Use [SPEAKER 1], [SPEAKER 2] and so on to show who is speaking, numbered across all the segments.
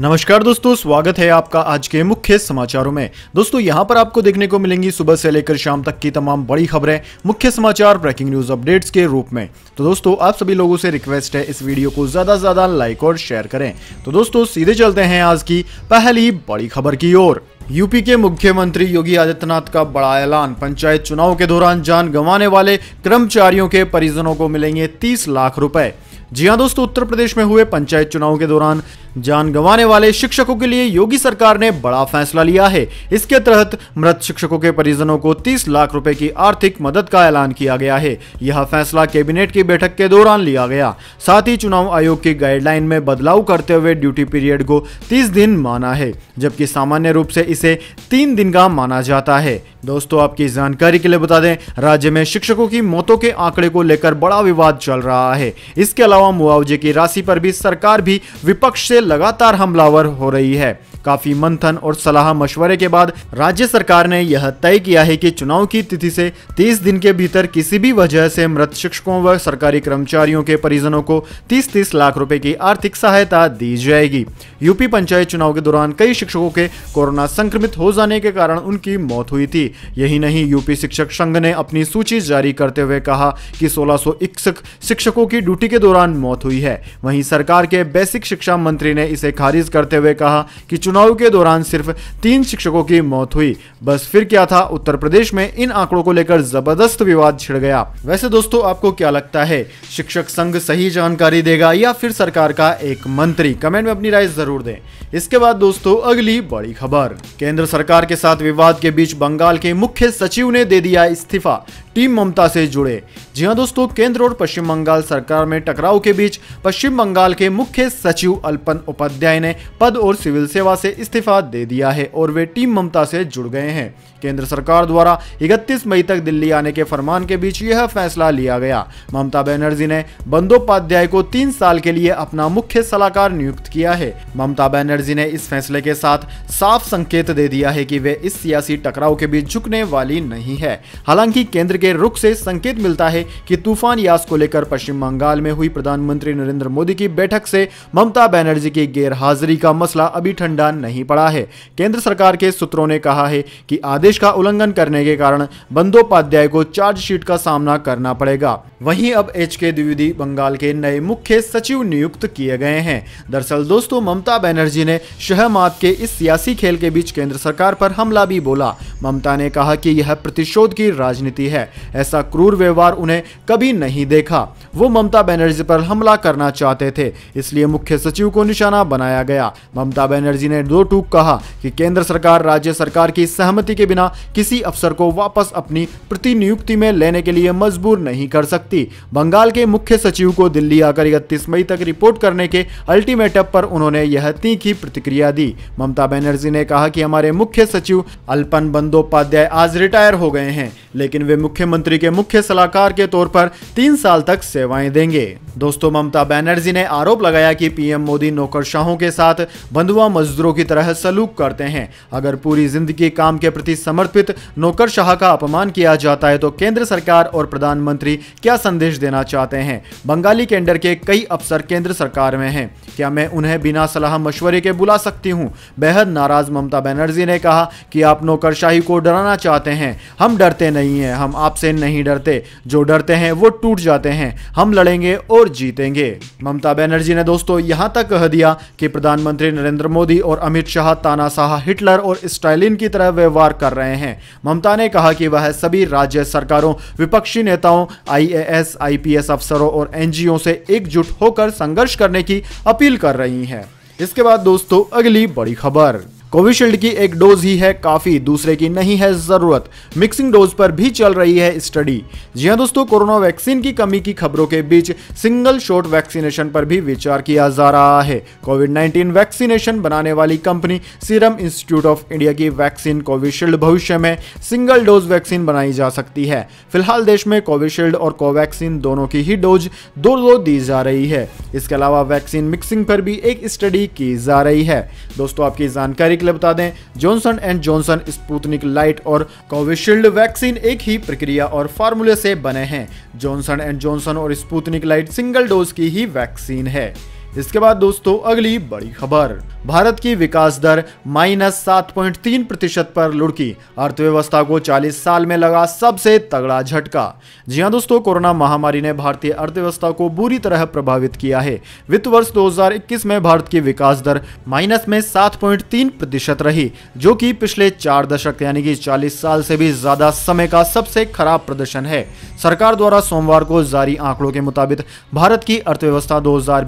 [SPEAKER 1] नमस्कार दोस्तों स्वागत है आपका आज के मुख्य समाचारों में दोस्तों यहां पर आपको देखने को मिलेंगी सुबह से लेकर शाम तक की तमाम बड़ी खबरें मुख्य समाचार ब्रेकिंग न्यूज अपडेट्स के रूप में तो दोस्तों आप सभी लोगों से रिक्वेस्ट है इस वीडियो को ज्यादा से ज्यादा लाइक और शेयर करें तो दोस्तों सीधे चलते हैं आज की पहली बड़ी खबर की ओर यूपी के मुख्यमंत्री योगी आदित्यनाथ का बड़ा ऐलान पंचायत चुनाव के दौरान जान गंवाने वाले कर्मचारियों के परिजनों को मिलेंगे तीस लाख रुपए जी हाँ दोस्तों उत्तर प्रदेश में हुए पंचायत चुनाव के दौरान जान गंवाने वाले शिक्षकों के लिए योगी सरकार ने बड़ा फैसला लिया है इसके तहत मृत शिक्षकों के परिजनों को 30 लाख रुपए की आर्थिक मदद का ऐलान किया गया है यह फैसला कैबिनेट की बैठक के दौरान लिया गया साथ ही चुनाव आयोग की गाइडलाइन में बदलाव करते हुए ड्यूटी पीरियड को तीस दिन माना है जबकि सामान्य रूप से इसे तीन दिन का माना जाता है दोस्तों आपकी जानकारी के लिए बता दें राज्य में शिक्षकों की मौतों के आंकड़े को लेकर बड़ा विवाद चल रहा है इसके अलावा मुआवजे की राशि पर भी सरकार भी विपक्ष से लगातार हमलावर हो रही है काफी मंथन और सलाह मशवरे के बाद राज्य सरकार ने यह तय किया है कि चुनाव की तिथि से 30 दिन के भीतर किसी भी वजह से मृत शिक्षकों व सरकारी कर्मचारियों के परिजनों को 30-30 लाख रुपए की आर्थिक सहायता दी जाएगी यूपी पंचायत चुनाव के दौरान कई शिक्षकों के कोरोना संक्रमित हो जाने के कारण उनकी मौत हुई थी यही नहीं यूपी शिक्षक संघ ने अपनी सूची जारी करते हुए कहा कि सोलह शिक्षकों की ड्यूटी के दौरान मौत हुई है वहीं सरकार के बेसिक शिक्षा मंत्री ने इसे खारिज करते हुए कहा कि चुनाव चुनाव के दौरान सिर्फ तीन शिक्षकों की मौत हुई बस फिर क्या था उत्तर प्रदेश में इन आंकड़ों को लेकर जबरदस्त विवाद छिड़ गया वैसे दोस्तों आपको क्या लगता है शिक्षक संघ सही जानकारी देगा या फिर सरकार का एक मंत्री कमेंट में अपनी राय जरूर दें इसके बाद दोस्तों अगली बड़ी खबर केंद्र सरकार के साथ विवाद के बीच बंगाल के मुख्य सचिव ने दे दिया इस्तीफा टीम ममता से जुड़े जी हाँ दोस्तों केंद्र और पश्चिम बंगाल सरकार में टकराव के बीच पश्चिम बंगाल के मुख्य सचिव अल्पन उपाध्याय ने पद और सिविल सेवा से इस्तीफा दे दिया है और वे टीम ममता से जुड़ गए हैं केंद्र सरकार द्वारा 31 मई तक दिल्ली आने के फरमान के बीच यह फैसला लिया गया ममता बनर्जी ने बंदोपाध्याय को तीन साल के लिए अपना मुख्य सलाहकार नियुक्त किया है ममता बनर्जी ने इस फैसले के साथ साफ संकेत दे दिया है की वे इस सियासी टकराव के बीच झुकने वाली नहीं है हालांकि केंद्र के के रुख से संकेत मिलता है कि तूफान यास को लेकर पश्चिम बंगाल में हुई प्रधानमंत्री नरेंद्र मोदी की बैठक से ममता बनर्जी की गैरहाजिरी का मसला अभी ठंडा नहीं पड़ा है केंद्र सरकार के सूत्रों ने कहा है कि आदेश का उल्लंघन करने के कारण बंदोपाध्याय को चार्जशीट का सामना करना पड़ेगा वहीं अब एच के द्विवेदी बंगाल के नए मुख्य सचिव नियुक्त किए गए हैं दरअसल दोस्तों ममता बनर्जी ने शहमात के इस सियासी खेल के बीच केंद्र सरकार पर हमला भी बोला ममता ने कहा कि यह प्रतिशोध की राजनीति है ऐसा क्रूर व्यवहार उन्हें कभी नहीं देखा वो ममता बनर्जी पर हमला करना चाहते थे इसलिए मुख्य सचिव को निशाना बनाया गया ममता बनर्जी ने दो टूक कहा कि केंद्र सरकार राज्य सरकार की सहमति के बिना किसी अफसर को वापस अपनी प्रतिनियुक्ति में लेने के लिए मजबूर नहीं कर सकती बंगाल के मुख्य सचिव को दिल्ली आकर इकतीस मई तक रिपोर्ट करने के अल्टीमेटम पर उन्होंने यह तीखी प्रतिक्रिया दी ममता बनर्जी ने कहा कि हमारे मुख्य सचिव अल्पन बंदोपाध्याय आज रिटायर हो गए हैं लेकिन वे मुख्य मुख्यमंत्री के मुख्य सलाहकार के तौर पर तीन साल तक सेवाएं देंगे दोस्तों ममता बनर्जी ने आरोप लगाया कि पीएम मोदी नौकरशाहों के साथ बंधुआ मजदूरों की तरह सलूक करते हैं अगर पूरी जिंदगी काम के प्रति समर्पित नौकरशाह का अपमान किया जाता है तो केंद्र सरकार और प्रधानमंत्री क्या संदेश देना चाहते हैं बंगाली कैंडर के कई अफसर केंद्र सरकार में हैं क्या मैं उन्हें बिना सलाह मशवरे के बुला सकती हूँ बेहद नाराज ममता बनर्जी ने कहा कि आप नौकरशाही को डराना चाहते हैं हम डरते नहीं हैं हम आपसे नहीं डरते जो डरते हैं वो टूट जाते हैं हम लड़ेंगे और जीतेंगे ममता बनर्जी ने दोस्तों यहां तक कह दिया कि प्रधानमंत्री नरेंद्र मोदी और अमित शाह तानाशाह हिटलर और स्टालिन की तरह व्यवहार कर रहे हैं ममता ने कहा कि वह सभी राज्य सरकारों विपक्षी नेताओं आईएएस आईपीएस अफसरों और एनजीओ से एकजुट होकर संघर्ष करने की अपील कर रही हैं इसके बाद दोस्तों अगली बड़ी खबर कोविशील्ड की एक डोज ही है काफ़ी दूसरे की नहीं है ज़रूरत मिक्सिंग डोज पर भी चल रही है स्टडी जी हाँ दोस्तों कोरोना वैक्सीन की कमी की खबरों के बीच सिंगल शॉट वैक्सीनेशन पर भी विचार किया जा रहा है कोविड 19 वैक्सीनेशन बनाने वाली company Serum Institute of India की वैक्सीन कोविशील्ड भविष्य में सिंगल डोज वैक्सीन बनाई जा सकती है फिलहाल देश में कोविशील्ड और कोवैक्सीन दोनों की ही डोज दो दो दी जा रही है इसके अलावा वैक्सीन मिक्सिंग पर भी एक स्टडी की जा रही है दोस्तों आपकी जानकारी के लिए बता दें Johnson and Johnson Sputnik light और कोविशील्ड वैक्सीन एक ही प्रक्रिया और फार्मूले से बने हैं जॉनसन एंड जॉनसन और स्पूतनिक लाइट सिंगल डोज की ही वैक्सीन है इसके बाद दोस्तों अगली बड़ी खबर भारत की विकास दर माइनस सात पॉइंट तीन प्रतिशत पर लुढ़की अर्थव्यवस्था को 40 साल में लगा सबसे तगड़ा झटका जी हां दोस्तों कोरोना महामारी ने भारतीय अर्थव्यवस्था को बुरी तरह प्रभावित किया है वित्त वर्ष 2021 में भारत की विकास दर माइनस में सात पॉइंट तीन प्रतिशत रही जो कि पिछले चार दशक यानी कि चालीस साल से भी ज्यादा समय का सबसे खराब प्रदर्शन है सरकार द्वारा सोमवार को जारी आंकड़ों के मुताबिक भारत की अर्थव्यवस्था दो हजार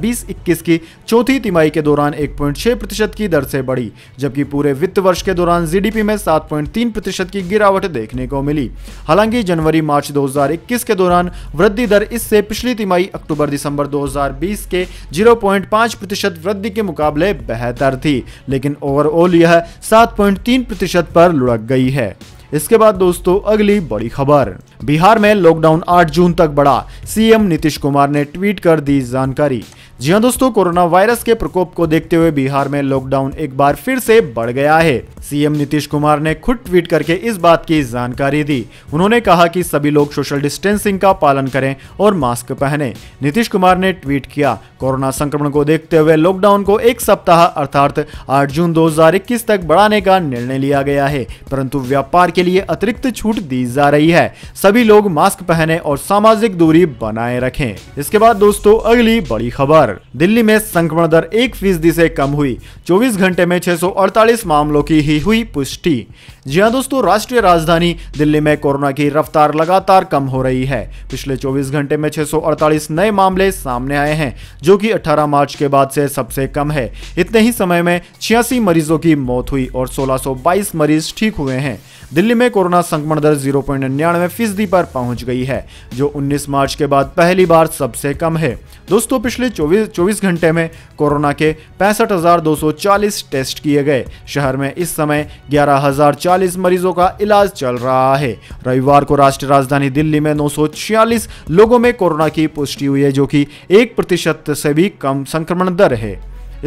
[SPEAKER 1] 2021 की चौथी तिमाही के दौरान 1.6 प्रतिशत की दर से बढ़ी जबकि पूरे वित्त वर्ष के दौरान जीडीपी में 7.3 प्रतिशत की गिरावट देखने को मिली हालांकि जनवरी मार्च 2021 के दौरान वृद्धि दर इससे पिछली तिमाही अक्टूबर दिसंबर 2020 के 0.5 प्रतिशत वृद्धि के मुकाबले बेहतर थी लेकिन ओवरऑल यह सात प्रतिशत पर लुढ़क गई है इसके बाद दोस्तों अगली बड़ी खबर बिहार में लॉकडाउन 8 जून तक बढ़ा सीएम नीतीश कुमार ने ट्वीट कर दी जानकारी जी हाँ दोस्तों कोरोना वायरस के प्रकोप को देखते हुए बिहार में लॉकडाउन एक बार फिर से बढ़ गया है सीएम नीतीश कुमार ने खुद ट्वीट करके इस बात की जानकारी दी उन्होंने कहा कि सभी लोग सोशल डिस्टेंसिंग का पालन करें और मास्क पहने नीतीश कुमार ने ट्वीट किया कोरोना संक्रमण को देखते हुए लॉकडाउन को एक सप्ताह अर्थात 8 जून 2021 तक बढ़ाने का निर्णय लिया गया है परंतु व्यापार के लिए अतिरिक्त छूट दी जा रही है सभी लोग मास्क पहने और सामाजिक दूरी बनाए रखे इसके बाद दोस्तों अगली बड़ी खबर दिल्ली में संक्रमण दर एक फीसदी से कम हुई चौबीस घंटे में 648 मामलों की ही हुई पुष्टि जी हाँ दोस्तों राष्ट्रीय राजधानी दिल्ली में कोरोना की रफ्तार लगातार कम हो रही है पिछले 24 घंटे में 648 नए मामले सामने आए हैं जो कि 18 मार्च के बाद से सबसे कम है इतने ही समय में छियासी मरीजों की मौत हुई और सोलह मरीज ठीक हुए हैं दिल्ली में कोरोना संक्रमण दर जीरो पॉइंट निन्यानवे फीसदी पर पहुंच गई है जो उन्नीस मार्च के बाद पहली बार सबसे कम है दोस्तों पिछले 24 चौबीस घंटे में कोरोना के पैंसठ टेस्ट किए गए शहर में इस समय ग्यारह मरीजों का इलाज चल रहा है रविवार को राष्ट्रीय राजधानी दिल्ली में नौ लोगों में कोरोना की पुष्टि हुई है जो कि एक प्रतिशत से भी कम संक्रमण दर है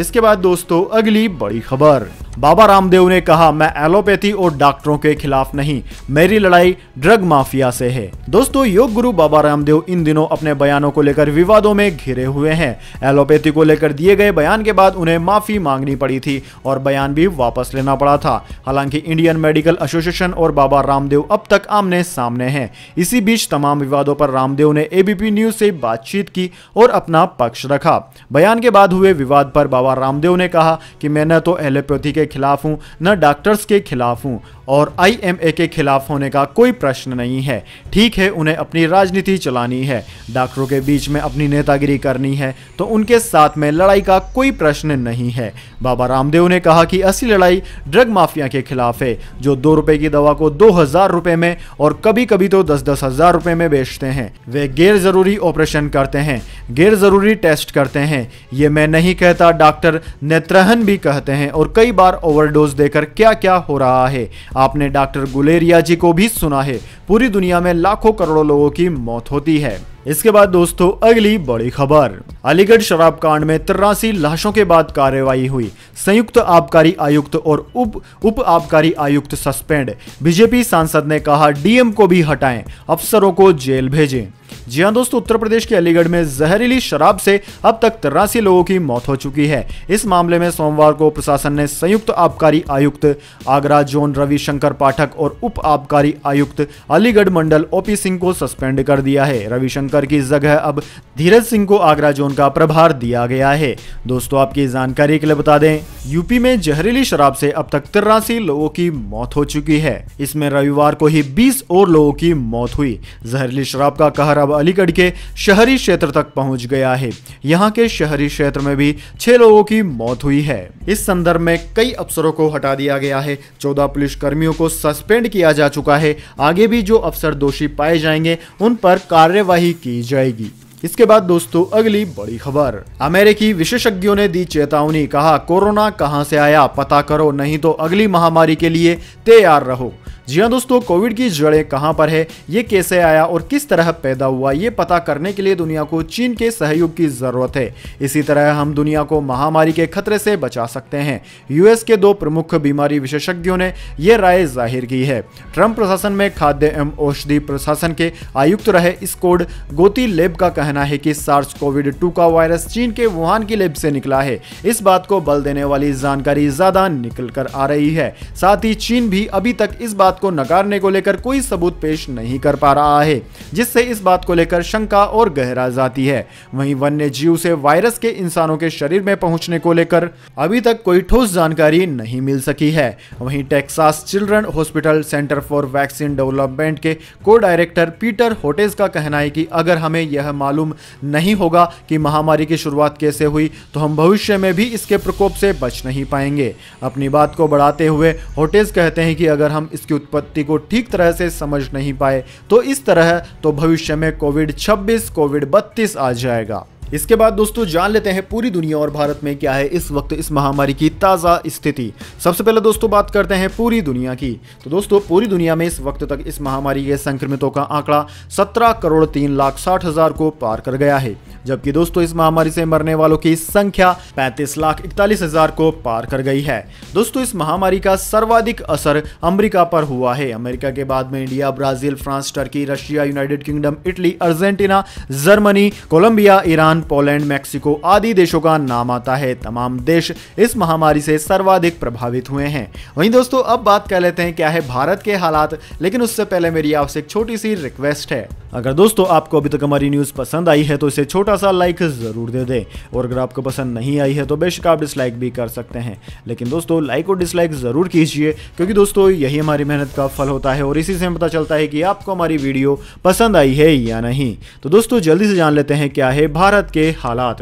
[SPEAKER 1] इसके बाद दोस्तों अगली बड़ी खबर बाबा रामदेव ने कहा मैं एलोपैथी और डॉक्टरों के खिलाफ नहीं मेरी लड़ाई ड्रग माफिया से है दोस्तों योग गुरु बाबा रामदेव इन दिनों अपने बयानों को लेकर विवादों में घिरे हुए हैं एलोपैथी को लेकर दिए गए बयान के बाद उन्हें माफी मांगनी पड़ी थी और बयान भी वापस लेना पड़ा था हालांकि इंडियन मेडिकल एसोसिएशन और बाबा रामदेव अब तक आमने सामने हैं इसी बीच तमाम विवादों पर रामदेव ने एबीपी न्यूज से बातचीत की और अपना पक्ष रखा बयान के बाद हुए विवाद पर बाबा बाबा रामदेव ने कहा कि मैं न तो एलोपैथी के खिलाफ हूँ न डॉक्टर्स के खिलाफ हूँ और आईएमए के खिलाफ होने का कोई प्रश्न नहीं है ठीक है उन्हें अपनी राजनीति चलानी है डॉक्टरों के बीच में अपनी नेतागिरी करनी है तो उनके साथ में लड़ाई का कोई प्रश्न नहीं है बाबा रामदेव ने कहा कि असली लड़ाई ड्रग माफिया के खिलाफ है जो दो रुपए की दवा को दो हजार रुपए में और कभी कभी तो दस दस हजार रुपए में बेचते हैं वे गैर जरूरी ऑपरेशन करते हैं गैर जरूरी टेस्ट करते हैं ये मैं नहीं कहता डॉक्टर डॉक्टर नेत्रहन भी कहते हैं और कई बार ओवरडोज देकर क्या क्या हो रहा है आपने डॉक्टर गुलेरिया जी को भी सुना है पूरी दुनिया में लाखों करोड़ों लोगों की मौत होती है इसके बाद दोस्तों अगली बड़ी खबर अलीगढ़ शराब कांड में तिरासी लाशों के बाद कार्रवाई हुई संयुक्त आबकारी आयुक्त और उप उप आबकारी आयुक्त सस्पेंड बीजेपी सांसद ने कहा डीएम को भी हटाएं अफसरों को जेल भेजें जी हाँ दोस्तों उत्तर प्रदेश के अलीगढ़ में जहरीली शराब से अब तक तिरासी लोगों की मौत हो चुकी है इस मामले में सोमवार को प्रशासन ने संयुक्त आबकारी आयुक्त आगरा जोन रविशंकर पाठक और उप आबकारी आयुक्त अलीगढ़ मंडल ओपी सिंह को सस्पेंड कर दिया है रविशंकर शिवशंकर की जगह अब धीरज सिंह को आगरा जोन का प्रभार दिया गया है दोस्तों आपकी जानकारी के लिए बता दें यूपी में जहरीली शराब से अब तक तिरासी लोगों की मौत हो चुकी है इसमें रविवार को ही 20 और लोगों की मौत हुई जहरीली शराब का कहर अब अलीगढ़ के शहरी क्षेत्र तक पहुंच गया है यहाँ के शहरी क्षेत्र में भी छह लोगों की मौत हुई है इस संदर्भ में कई अफसरों को हटा दिया गया है चौदह पुलिस कर्मियों को सस्पेंड किया जा चुका है आगे भी जो अफसर दोषी पाए जाएंगे उन पर कार्यवाही की जाएगी इसके बाद दोस्तों अगली बड़ी खबर अमेरिकी विशेषज्ञों ने दी चेतावनी कहा कोरोना कहां से आया पता करो नहीं तो अगली महामारी के लिए तैयार रहो जी हाँ दोस्तों कोविड की जड़ें कहाँ पर है ये कैसे आया और किस तरह पैदा हुआ ये पता करने के लिए दुनिया को चीन के सहयोग की जरूरत है इसी तरह हम दुनिया को महामारी के खतरे से बचा सकते हैं यूएस के दो प्रमुख बीमारी विशेषज्ञों ने यह राय जाहिर की है ट्रंप प्रशासन में खाद्य एवं औषधि प्रशासन के आयुक्त रहे स्कोड गोती लेब का कहना है कि सार्स कोविड टू का वायरस चीन के वुहान की लेब से निकला है इस बात को बल देने वाली जानकारी ज्यादा निकल कर आ रही है साथ ही चीन भी अभी तक इस बात बात को नकारने को लेकर कोई सबूत पेश नहीं कर पा रहा है जिससे इस बात को लेकर शंका और गहरा जाती है वहीं वन्य जीव से वायरस के इंसानों के शरीर में पहुंचने को लेकर अभी तक कोई ठोस जानकारी नहीं मिल सकी है वहीं Texas Children Hospital Center for Vaccine Development के को डायरेक्टर पीटर होटेज का कहना है कि अगर हमें यह मालूम नहीं होगा कि महामारी की शुरुआत कैसे हुई तो हम भविष्य में भी इसके प्रकोप से बच नहीं पाएंगे अपनी बात को बढ़ाते हुए होटेज कहते हैं कि अगर हम इसकी उत्पत्ति को ठीक तरह से समझ नहीं पाए तो इस तरह तो भविष्य में कोविड 26 कोविड 32 आ जाएगा इसके बाद दोस्तों जान लेते हैं पूरी दुनिया और भारत में क्या है इस वक्त इस महामारी की ताज़ा स्थिति सबसे पहले दोस्तों बात करते हैं पूरी दुनिया की तो दोस्तों पूरी दुनिया में इस वक्त तक इस महामारी के संक्रमितों का आंकड़ा 17 करोड़ 3 लाख 60 हजार को पार कर गया है जबकि दोस्तों इस महामारी से मरने वालों की संख्या पैंतीस लाख इकतालीस हजार को पार कर गई है दोस्तों इस महामारी का सर्वाधिक असर अमेरिका पर हुआ है अमेरिका के बाद में India Brazil France Turkey Russia United Kingdom Italy Argentina Germany Colombia Iran Poland Mexico आदि देशों का नाम आता है तमाम देश इस महामारी से सर्वाधिक प्रभावित हुए हैं वहीं दोस्तों अब बात कर लेते हैं क्या है भारत के हालात लेकिन उससे पहले मेरी आपसे एक छोटी सी रिक्वेस्ट है अगर दोस्तों आपको अभी तक हमारी न्यूज पसंद आई है तो इसे छोटा छोटा सा लाइक ज़रूर दे दें और अगर आपको पसंद नहीं आई है तो बेशक आप डिसलाइक भी कर सकते हैं लेकिन दोस्तों लाइक और डिसलाइक ज़रूर कीजिए क्योंकि दोस्तों यही हमारी मेहनत का फल होता है और इसी से हमें पता चलता है कि आपको हमारी वीडियो पसंद आई है या नहीं तो दोस्तों जल्दी से जान लेते हैं क्या है भारत के हालात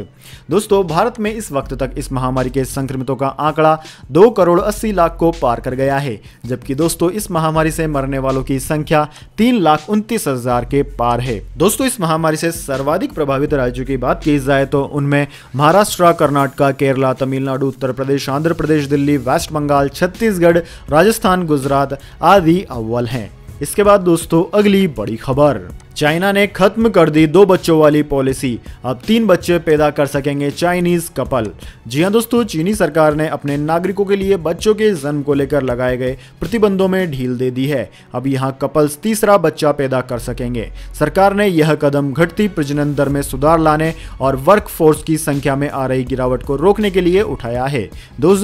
[SPEAKER 1] दोस्तों भारत में इस वक्त तक इस महामारी के संक्रमितों का आंकड़ा दो करोड़ अस्सी लाख को पार कर गया है जबकि दोस्तों इस महामारी से मरने वालों की संख्या तीन लाख उनतीस हजार के पार है दोस्तों इस महामारी से सर्वाधिक प्रभावित राज्य की बात की जाए तो उनमें महाराष्ट्र कर्नाटका केरला तमिलनाडु उत्तर प्रदेश आंध्र प्रदेश दिल्ली वेस्ट बंगाल छत्तीसगढ़ राजस्थान गुजरात आदि अव्वल हैं इसके बाद दोस्तों अगली बड़ी खबर चाइना ने खत्म कर दी दो बच्चों वाली पॉलिसी अब तीन बच्चे पैदा कर सकेंगे चाइनीज कपल जी हाँ दोस्तों चीनी सरकार ने अपने नागरिकों के लिए बच्चों के जन्म को लेकर लगाए गए प्रतिबंधों में ढील दे दी है अब यहाँ कपल्स तीसरा बच्चा पैदा कर सकेंगे सरकार ने यह कदम घटती प्रजनन दर में सुधार लाने और वर्क फोर्स की संख्या में आ रही गिरावट को रोकने के लिए उठाया है दो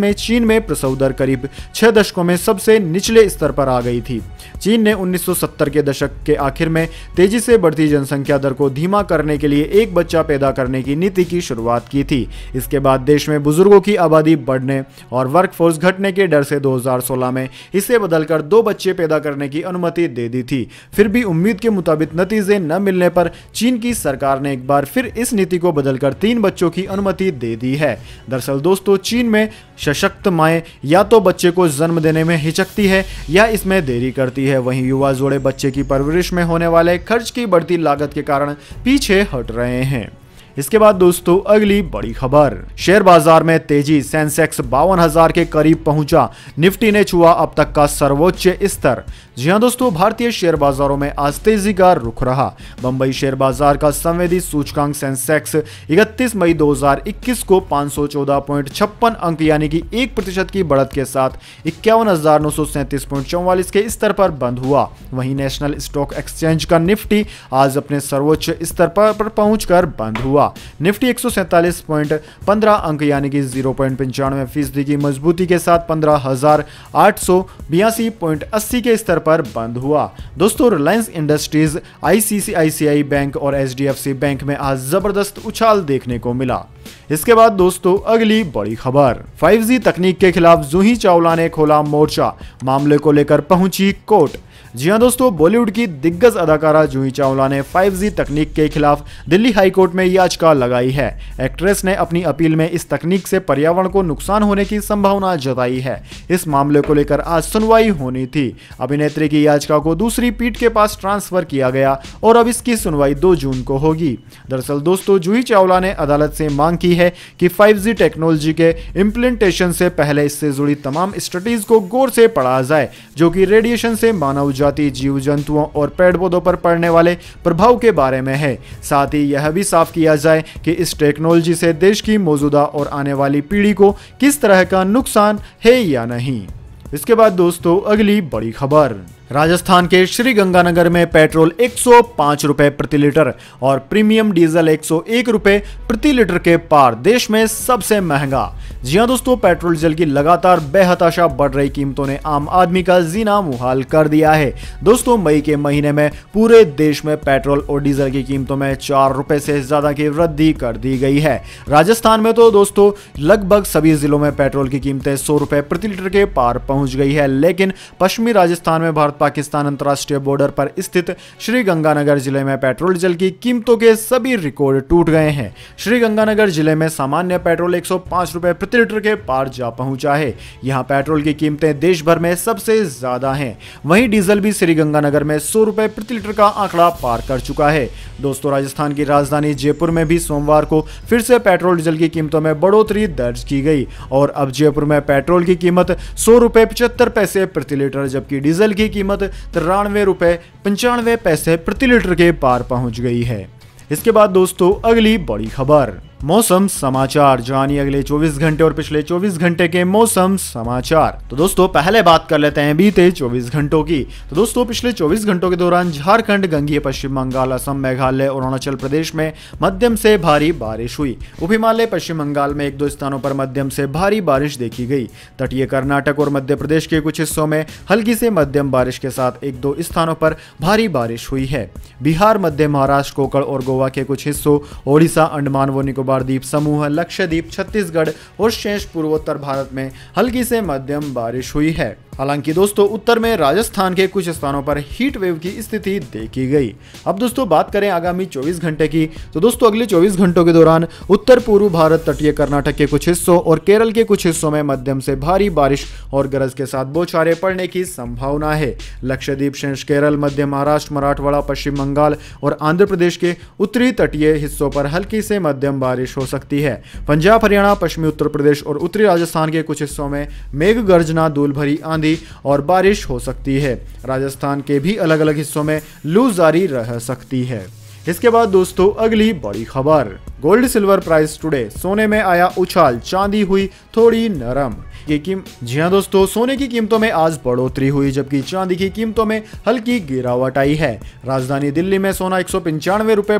[SPEAKER 1] में चीन में प्रसव दर करीब छह दशकों में सबसे निचले स्तर पर आ गई थी चीन ने 1970 के दशक के आखिर में तेजी से बढ़ती जनसंख्या दर को धीमा करने के लिए एक बच्चा पैदा करने की नीति की शुरुआत की थी इसके बाद देश में बुजुर्गों की आबादी बढ़ने और वर्कफोर्स घटने के डर से 2016 में इसे बदलकर दो बच्चे पैदा करने की अनुमति दे दी थी फिर भी उम्मीद के मुताबिक नतीजे न मिलने पर चीन की सरकार ने एक बार फिर इस नीति को बदलकर तीन बच्चों की अनुमति दे दी है दरअसल दोस्तों चीन में सशक्त माए या तो बच्चे को जन्म देने में हिचकती है या इसमें देरी करती जाती है वहीं युवा जोड़े बच्चे की परवरिश में होने वाले खर्च की बढ़ती लागत के कारण पीछे हट रहे हैं इसके बाद दोस्तों अगली बड़ी खबर शेयर बाजार में तेजी सेंसेक्स बावन हजार के करीब पहुंचा निफ्टी ने छुआ अब तक का सर्वोच्च स्तर जी हाँ दोस्तों भारतीय शेयर बाजारों में आज तेजी का रुख रहा बंबई शेयर बाजार का संवेदी सूचकांक सेंसेक्स 31 मई 2021 को 514.56 अंक यानी कि एक प्रतिशत की बढ़त के साथ इक्यावन के स्तर पर बंद हुआ वहीं नेशनल स्टॉक एक्सचेंज का निफ्टी आज अपने सर्वोच्च स्तर पर, पर पहुंचकर बंद हुआ निफ्टी एक अंक यानी कि जीरो फीसदी की मजबूती के साथ पंद्रह के स्तर पर बंद हुआ दोस्तों रिलायंस इंडस्ट्रीज आईसीसीआईसीआई बैंक और एच बैंक में आज जबरदस्त उछाल देखने को मिला इसके बाद दोस्तों अगली बड़ी खबर 5G तकनीक के खिलाफ जूही चावला ने खोला मोर्चा मामले को लेकर पहुंची कोर्ट जी हाँ दोस्तों बॉलीवुड की दिग्गज अदाकारा जूही चावला ने 5G तकनीक के खिलाफ दिल्ली हाईकोर्ट में याचिका लगाई है एक्ट्रेस ने अपनी अपील में इस तकनीक से पर्यावरण को नुकसान होने की संभावना जताई है इस मामले को लेकर आज सुनवाई होनी थी अभिनेत्री की याचिका को दूसरी पीठ के पास ट्रांसफर किया गया और अब इसकी सुनवाई दो जून को होगी दरअसल दोस्तों जूही चावला ने अदालत से मांग की है कि फाइव टेक्नोलॉजी के इम्प्लीमेंटेशन से पहले इससे जुड़ी तमाम स्टडीज को गौर से पढ़ा जाए जो कि रेडिएशन से मानव प्रजाति जीव जंतुओं और पेड़ पौधों पर पड़ने वाले प्रभाव के बारे में है साथ ही यह भी साफ किया जाए कि इस टेक्नोलॉजी से देश की मौजूदा और आने वाली पीढ़ी को किस तरह का नुकसान है या नहीं इसके बाद दोस्तों अगली बड़ी खबर राजस्थान के श्री गंगानगर में पेट्रोल एक सौ प्रति लीटर और प्रीमियम डीजल एक सौ प्रति लीटर के पार देश में सबसे महंगा जी हाँ दोस्तों पेट्रोल डीजल की लगातार बेहताशा बढ़ रही कीमतों ने आम आदमी का जीना मुहाल कर दिया है दोस्तों मई के महीने में पूरे देश में पेट्रोल और डीजल की कीमतों में चार रुपए से ज्यादा की वृद्धि कर दी गई है राजस्थान में तो दोस्तों लगभग सभी जिलों में पेट्रोल की कीमतें सौ रुपए प्रति लीटर के पार पहुंच गई है लेकिन पश्चिमी राजस्थान में भारत पाकिस्तान अंतर्राष्ट्रीय बॉर्डर पर स्थित श्री गंगानगर जिले में पेट्रोल डीजल की कीमतों के सभी रिकॉर्ड टूट गए हैं श्री गंगानगर जिले में सामान्य पेट्रोल एक सौ प्रति लीटर के पार जा पहुंचा है यहाँ पेट्रोल की कीमतें देश भर में सबसे ज्यादा है वहीं डीजल भी श्री गंगानगर में सौ रुपए प्रति लीटर का आंकड़ा पार कर चुका है दोस्तों राजस्थान की राजधानी जयपुर में भी सोमवार को फिर से पेट्रोल डीजल की कीमतों में बढ़ोतरी दर्ज की गई और अब जयपुर में पेट्रोल की कीमत सौ रुपए पचहत्तर पैसे प्रति लीटर जबकि डीजल की कीमत कीमत तिरानवे रुपये पंचानवे पैसे प्रति लीटर के पार पहुंच गई है इसके बाद दोस्तों अगली बड़ी खबर मौसम समाचार जानिए अगले 24 घंटे और पिछले 24 घंटे के मौसम समाचार तो दोस्तों पहले बात कर लेते हैं बीते 24 घंटों की तो दोस्तों पिछले 24 घंटों के दौरान झारखंड गंगीय पश्चिम बंगाल असम मेघालय अरुणाचल प्रदेश में मध्यम से भारी बारिश हुई उप हिमालय पश्चिम बंगाल में एक दो स्थानों पर मध्यम से भारी बारिश देखी गई तटीय कर्नाटक और मध्य प्रदेश के कुछ हिस्सों में हल्की से मध्यम बारिश के साथ एक दो स्थानों पर भारी बारिश हुई है बिहार मध्य महाराष्ट्र कोकड़ और गोवा के कुछ हिस्सों ओडिशा अंडमान व निकोबार द्वीप समूह लक्षद्वीप छत्तीसगढ़ और शेष पूर्वोत्तर भारत में हल्की से मध्यम बारिश हुई है हालांकि दोस्तों उत्तर में राजस्थान के कुछ स्थानों पर हीट वेव की स्थिति देखी गई अब दोस्तों बात करें आगामी 24 घंटे की तो दोस्तों अगले 24 घंटों के दौरान उत्तर पूर्व भारत तटीय कर्नाटक के कुछ हिस्सों और केरल के कुछ हिस्सों में मध्यम से भारी बारिश और गरज के साथ बोछारे पड़ने की संभावना है लक्षद्वीप शेष केरल मध्य महाराष्ट्र मराठवाड़ा पश्चिम बंगाल और आंध्र प्रदेश के उत्तरी तटीय हिस्सों पर हल्की से मध्यम बारिश हो सकती है पंजाब हरियाणा पश्चिमी उत्तर प्रदेश और उत्तरी राजस्थान के कुछ हिस्सों में मेघ गर्जना धूल भरी आंधी आंधी और बारिश हो सकती है राजस्थान के भी अलग अलग हिस्सों में लू जारी रह सकती है इसके बाद दोस्तों अगली बड़ी खबर गोल्ड सिल्वर प्राइस टुडे सोने में आया उछाल चांदी हुई थोड़ी नरम की कीम जी हाँ दोस्तों सोने की कीमतों में आज बढ़ोतरी हुई जबकि चांदी की कीमतों में हल्की गिरावट आई है राजधानी दिल्ली में सोना एक सौ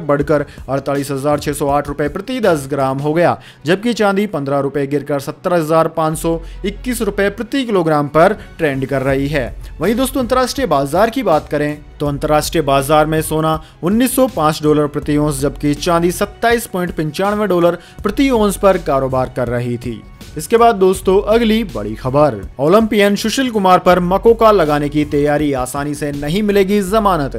[SPEAKER 1] बढ़कर अड़तालीस हजार छह सौ आठ प्रति दस ग्राम हो गया जबकि चांदी पंद्रह रुपए गिरकर सत्तर हजार पाँच सौ इक्कीस प्रति किलोग्राम पर ट्रेंड कर रही है वही दोस्तों अंतर्राष्ट्रीय बाजार की बात करें तो अंतर्राष्ट्रीय बाजार में सोना 1905 डॉलर प्रति ओंस जबकि चांदी सत्ताईस डॉलर प्रति ओंस पर कारोबार कर रही थी इसके बाद दोस्तों अगली बड़ी खबर ओलंपियन सुशील कुमार पर मकोका लगाने की तैयारी आसानी से नहीं मिलेगी जमानत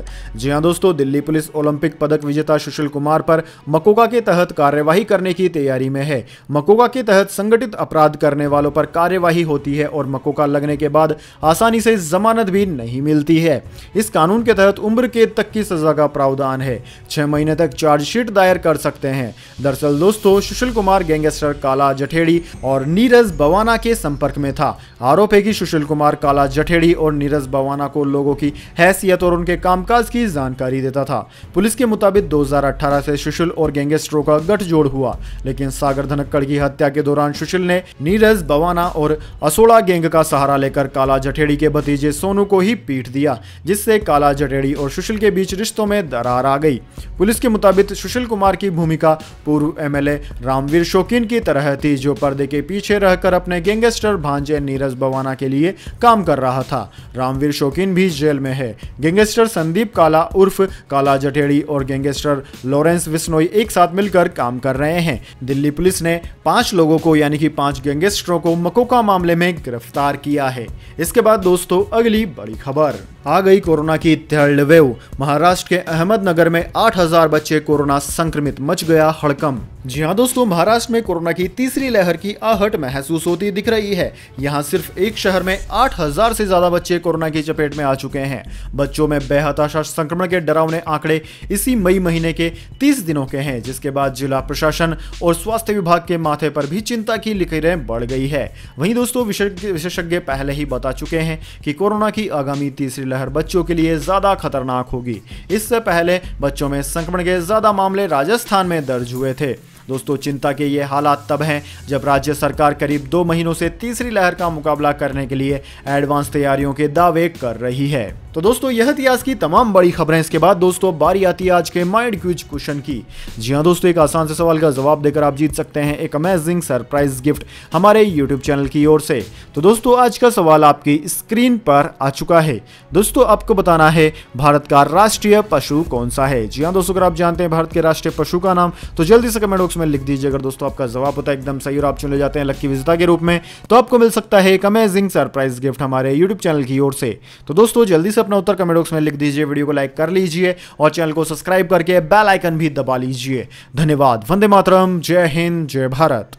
[SPEAKER 1] जी हाँ दोस्तों दिल्ली पुलिस ओलंपिक पदक विजेता सुशील कुमार पर मकोका के तहत कार्यवाही करने की तैयारी में है मकोका के तहत संगठित अपराध करने वालों पर कार्यवाही होती है और मकोका लगने के बाद आसानी से जमानत भी नहीं मिलती है इस कानून के तहत उम्र के तक की सजा का प्रावधान है छह महीने तक चार्जशीट दायर कर सकते हैं दरअसल दोस्तों सुशील कुमार गैंगस्टर काला जठेड़ी और नीरज बवाना के संपर्क में था आरोप है कि सुशील कुमार काला जठेड़ी और नीरज बवाना को लोगों की हैसियत और उनके कामकाज की जानकारी देता था पुलिस के मुताबिक 2018 से सुशील और गैंगस्टरों का गठजोड़ हुआ लेकिन सागर धनक्कड़ की हत्या के दौरान सुशील ने नीरज बवाना और असोड़ा गैंग का सहारा लेकर काला जठेड़ी के भतीजे सोनू को ही पीट दिया जिससे काला जठेड़ी और सुशील के बीच रिश्तों में दरार आ गई पुलिस के मुताबिक सुशील कुमार की भूमिका पूर्व एमएलए रामवीर शौकीन की तरह थी जो पर्दे के पीछे रहकर अपने गैंगस्टर भांजे नीरज बवाना के लिए काम कर रहा था रामवीर शौकीन भी जेल में है गैंगस्टर संदीप काला उर्फ काला जठेड़ी और गैंगस्टर लॉरेंस विस्नोई एक साथ मिलकर काम कर रहे हैं दिल्ली पुलिस ने पांच लोगों को यानी कि पांच गैंगस्टरों को मकोका मामले में गिरफ्तार किया है इसके बाद दोस्तों अगली बड़ी खबर आ गई कोरोना की थर्ड वेव महाराष्ट्र के अहमदनगर में 8000 बच्चे कोरोना संक्रमित मच गया हड़कम जी हाँ दोस्तों महाराष्ट्र में कोरोना की तीसरी लहर की आहट महसूस होती दिख रही है यहाँ सिर्फ एक शहर में 8000 से ज्यादा बच्चे कोरोना की चपेट में आ चुके हैं बच्चों में बेहताशा संक्रमण के डरावने आंकड़े इसी मई महीने के तीस दिनों के हैं जिसके बाद जिला प्रशासन और स्वास्थ्य विभाग के माथे पर भी चिंता की लकीरें बढ़ गई है वहीं दोस्तों विशेषज्ञ पहले ही बता चुके हैं कि कोरोना की आगामी तीसरी लहर बच्चों के लिए ज़्यादा खतरनाक होगी इससे पहले बच्चों में संक्रमण के ज़्यादा मामले राजस्थान में दर्ज हुए थे दोस्तों चिंता के ये हालात तब हैं जब राज्य सरकार करीब दो महीनों से तीसरी लहर का मुकाबला करने के लिए एडवांस तैयारियों के दावे कर रही है तो दोस्तों यह थी आज की तमाम बड़ी खबरें इसके बाद दोस्तों बारी आती है आज के माइंड क्विज क्वेश्चन की जी हाँ दोस्तों एक आसान से सवाल का जवाब देकर आप जीत सकते हैं एक अमेजिंग सरप्राइज गिफ्ट हमारे यूट्यूब चैनल की ओर से तो दोस्तों आज का सवाल आपकी स्क्रीन पर आ चुका है दोस्तों आपको बताना है भारत का राष्ट्रीय पशु कौन सा है जी हाँ दोस्तों अगर आप जानते हैं भारत के राष्ट्रीय पशु का नाम तो जल्दी से कमेंट बॉक्स में लिख दीजिए अगर दोस्तों आपका जवाब होता है एकदम सही और आप चुने जाते हैं लक्की विजेता के रूप में तो आपको मिल सकता है एक अमेजिंग सरप्राइज गिफ्ट हमारे यूट्यूब चैनल की ओर से तो दोस्तों जल्दी से अपना उत्तर कमेंट बॉक्स में लिख दीजिए वीडियो को लाइक कर लीजिए और चैनल को सब्सक्राइब करके बेल आइकन भी दबा लीजिए धन्यवाद वंदे मातरम जय हिंद जय भारत